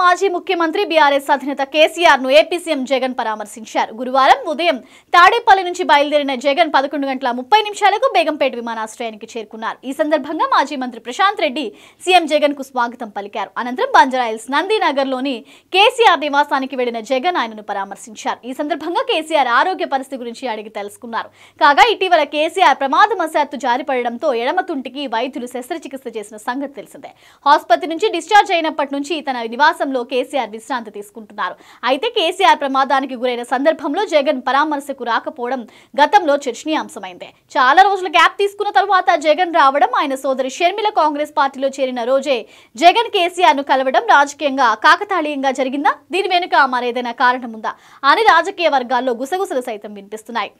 మాజీ ముఖ్యమంత్రి బీఆర్ఎస్ అధినేత కేసీఆర్ ను ఏపీ సీఎం జగన్ పరామర్శించారు గురువారం ఉదయం తాడేపల్లి నుంచి బయలుదేరిన జగన్ పదకొండు గంటల ముప్పై నిమిషాలకు బేగంపేట విమానాశ్రయానికి చేరుకున్నారు ఈ సందర్భంగా మాజీ మంత్రి ప్రశాంత్ రెడ్డి సీఎం జగన్ కు స్వాగతం పలికారు అనంతరం బంజరాయిల్స్ నందీనగర్ లోని కేసీఆర్ నివాసానికి వెళ్లిన జగన్ ఆయనను పరామర్శించారు ఈ సందర్భంగా కేసీఆర్ ఆరోగ్య పరిస్థితి గురించి అడిగి తెలుసుకున్నారు కాగా ఇటీవల కేసీఆర్ ప్రమాదమశాత్తు జారిపడడంతో ఎడమతుంటికి వైద్యులు శస్త్రచికిత్స చేసిన సంగతి తెలిసిందే ఆస్పత్రి నుంచి డిశ్చార్జ్ అయినప్పటి నుంచి తన నివాసం ప్రమాదంలో కేసీఆర్ విశ్రాంతి తీసుకుంటున్నారు అయితే కేసీఆర్ ప్రమాదానికి గురైన సందర్భంలో జగన్ పరామర్శకు రాకపోవడం గతంలో చర్చనీయాంశమైంది చాలా రోజుల గ్యాప్ తీసుకున్న తరువాత జగన్ రావడం ఆయన సోదరి షర్మిల కాంగ్రెస్ పార్టీలో చేరిన రోజే జగన్ కేసీఆర్ ను కలవడం రాజకీయంగా కాకతాళీయంగా జరిగిందా దీని వెనుక మరేదైనా కారణముందా అని రాజకీయ వర్గాల్లో గుసగుసలు సైతం వినిపిస్తున్నాయి